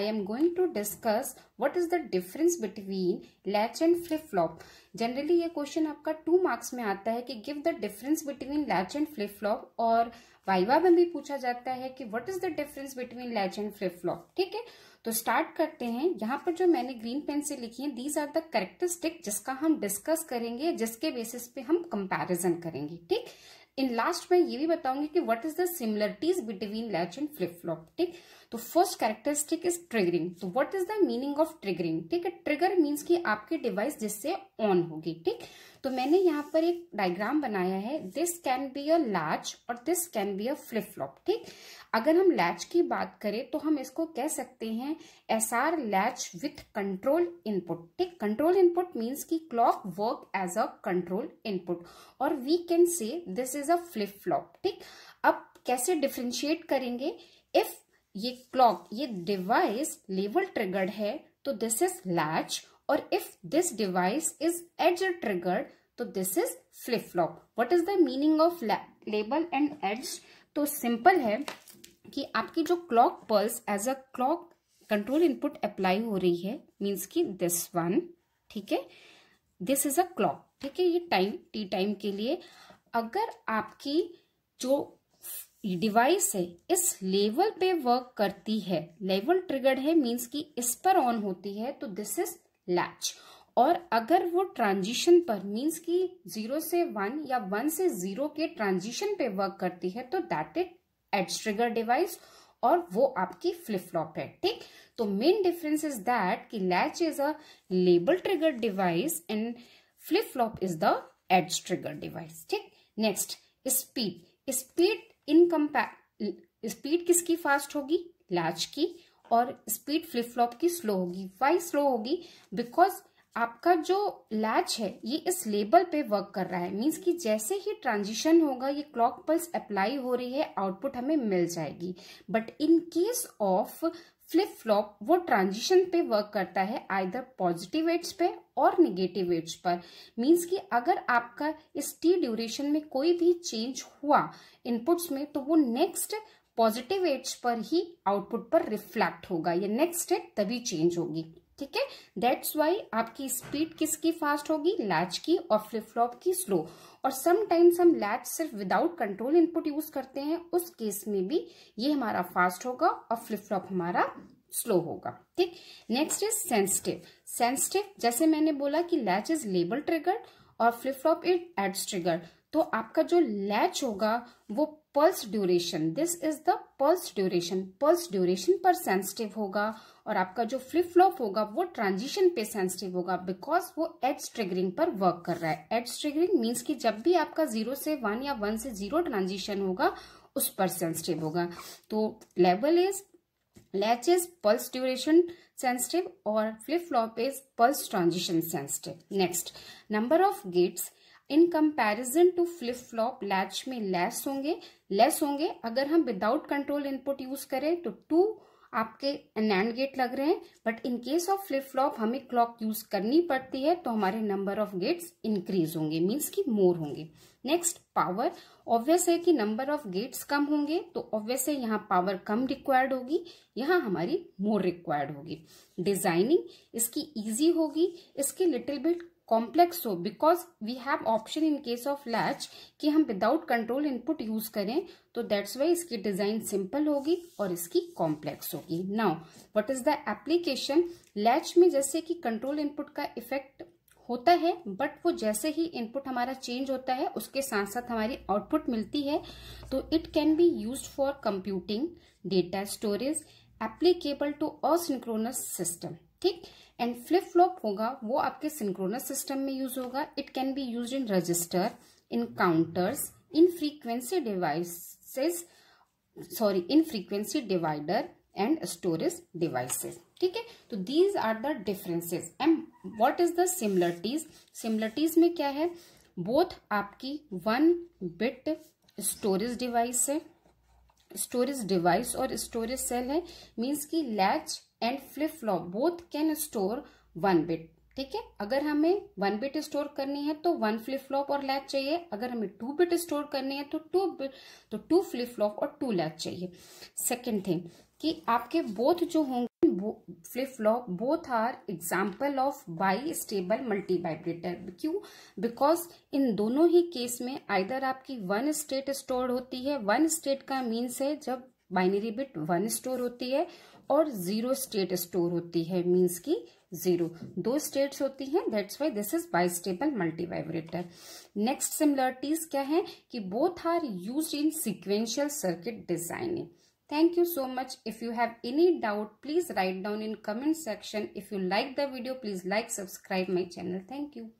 I am going to discuss what is the difference between latch and flip flop. Generally ये question आपका two marks में आता है कि give the difference between latch and flip flop और viva में भी पूछा जाता है कि what is the difference between latch and flip flop. ठीक है तो स्टार्ट करते हैं यहाँ पर जो मैंने ग्रीन पेन से लिखी है दीज आर द करेक्टरिस्टिक जिसका हम डिस्कस करेंगे जिसके बेसिस पे हम कंपैरिजन करेंगे ठीक इन लास्ट में ये भी बताऊंगी कि what is the similarities between latch and flip flop ठीक तो फर्स्ट कैरेक्टरिस्टिक इज ट्रिगरिंग तो what is the meaning of triggering ठीक है ट्रिगर मीन्स कि आपकी डिवाइस जिससे ऑन होगी ठीक तो मैंने यहाँ पर एक डायग्राम बनाया है this can be a latch और this can be a flip flop ठीक अगर हम लैच की बात करें तो हम इसको कह सकते हैं S R latch with control input ठीक कंट्रोल इनपुट मीन्स की clock work as a control input और we can say this is a flip flop ठीक अब कैसे डिफ्रेंशिएट करेंगे इफ ये क्लॉक ये डिवाइस लेवल ट्रिगर्ड है तो दिस इज लैच और if this device is edge triggered तो this is flip flop what is the meaning of लेबल एंड एज तो सिंपल है कि आपकी जो clock pulse as a clock control input apply हो रही है मीन्स की दिस वन ठीक है दिस इज अ क्लॉक ठीक है ये टाइम टी टाइम के लिए अगर आपकी जो डिवाइस है इस लेवल पे वर्क करती है लेवल ट्रिगर्ड है मीन्स की इस पर ऑन होती है तो दिस इज लैच और अगर वो ट्रांजिशन पर मींस कि जीरो से वन या वन से जीरो के ट्रांजिशन पे वर्क करती है तो that it edge trigger device और वो आपकी फ्लिप फ्लॉप है ठीक तो मेन डिफरेंस इज दैट कि लैच इज अ लेबल trigger device and flip flop is the edge trigger device ठीक next speed speed in speed किसकी फास्ट होगी लैच की और स्पीड फ्लिप फ्लॉप की स्लो होगी वाई स्लो होगी बिकॉज आपका जो लैच है ये इस लेबल पे वर्क कर रहा है मीन्स कि जैसे ही ट्रांजिशन होगा ये क्लॉक पल्स अप्लाई हो रही है आउटपुट हमें मिल जाएगी but in case of flip flop वो ट्रांजिशन पे वर्क करता है आइदर पॉजिटिव एड्स पे और निगेटिव एड्स पर मींस कि अगर आपका इस टी ड्यूरेशन में कोई भी चेंज हुआ इनपुट्स में तो वो नेक्स्ट पॉजिटिव एज पर ही आउटपुट पर रिफ्लेक्ट होगा ये नेक्स्ट है तभी चेंज होगी ठीक है दैट्स वाई आपकी स्पीड किसकी फास्ट होगी लैच की और फ्लिप फ्लॉप की स्लो और समटाइम्स हम लैच सिर्फ विदाउट कंट्रोल इनपुट यूज करते हैं उस केस में भी ये हमारा फास्ट होगा और फ्लिप फ्लॉप हमारा स्लो होगा ठीक नेक्स्ट इज सेंसिटिव सेंसिटिव जैसे मैंने बोला कि लैच इज लेबल ट्रिगर और flip flop is edge trigger तो आपका जो लैच होगा वो pulse duration this is the pulse duration pulse duration पर सेंसिटिव होगा और आपका जो फ्लिप फ्लॉप होगा वो ट्रांजिशन पे सेंसिटिव होगा बिकॉज वो एज ट्रिगरिंग पर वर्क कर रहा है एज ट्रिगरिंग मीन्स कि जब भी आपका जीरो से वन या वन से जीरो ट्रांजिशन होगा उस पर सेंसिटिव होगा तो level is latch is pulse duration sensitive और flip flop is pulse transition sensitive next number of gates in comparison to flip flop latch में लेस होंगे लेस होंगे अगर हम विदाउट कंट्रोल इनपुट यूज करें तो टू आपके एनैंड गेट लग रहे हैं but in case of flip flop हमें क्लॉक यूज करनी पड़ती है तो हमारे नंबर ऑफ गेट्स इंक्रीज होंगे मीन्स कि मोर होंगे नेक्स्ट पावर ऑब्वियस है कि नंबर ऑफ गेट्स कम होंगे तो ऑब्वियस है यहाँ पावर कम रिक्वायर्ड होगी यहाँ हमारी मोर रिक्वायर्ड होगी डिजाइनिंग इसकी इजी होगी इसके लिटिल बिट कॉम्प्लेक्स हो because we have option in case of latch कि हम विदाउट कंट्रोल इनपुट यूज करें तो दैट्स वाई इसकी डिजाइन सिंपल होगी और इसकी कॉम्प्लेक्स होगी now what is the application latch में जैसे कि कंट्रोल इनपुट का इफेक्ट होता है बट वो जैसे ही इनपुट हमारा चेंज होता है उसके साथ साथ हमारी आउटपुट मिलती है तो it can be use for computing data storage applicable to asynchronous system ठीक एंड फ्लिप फ्लॉप होगा वो आपके सिंक्रोनस सिस्टम में यूज होगा it can be use in register in counters in frequency devices sorry in frequency divider and storage devices ठीक है तो these are the differences and what is the similarities similarities में क्या है both आपकी one bit storage device है storage device और storage cell है मीन्स की latch and flip flop both can store one bit ठीक है अगर हमें वन बिट स्टोर करनी है तो वन फ्लिप फ्लॉप और लैच चाहिए अगर हमें टू बिट स्टोर करनी है तो टू बिट तो टू फ्लिप फ्लॉप और टू लैच चाहिए सेकेंड थिंग कि आपके बोथ जो होंगे flip flop both are example of bistable multivibrator क्यों बिकॉज इन दोनों ही केस में आइदर आपकी वन स्टेट स्टोर होती है वन स्टेट का मीन्स है जब बाइनरी बिट वन स्टोर होती है और जीरो स्टेट स्टोर होती है मीन्स की जीरो दो स्टेट्स होती हैं that's why this is bistable multivibrator next similarities क्या है कि both are use in sequential circuit designing thank you so much if you have any doubt please write down in comment section if you like the video please like subscribe my channel thank you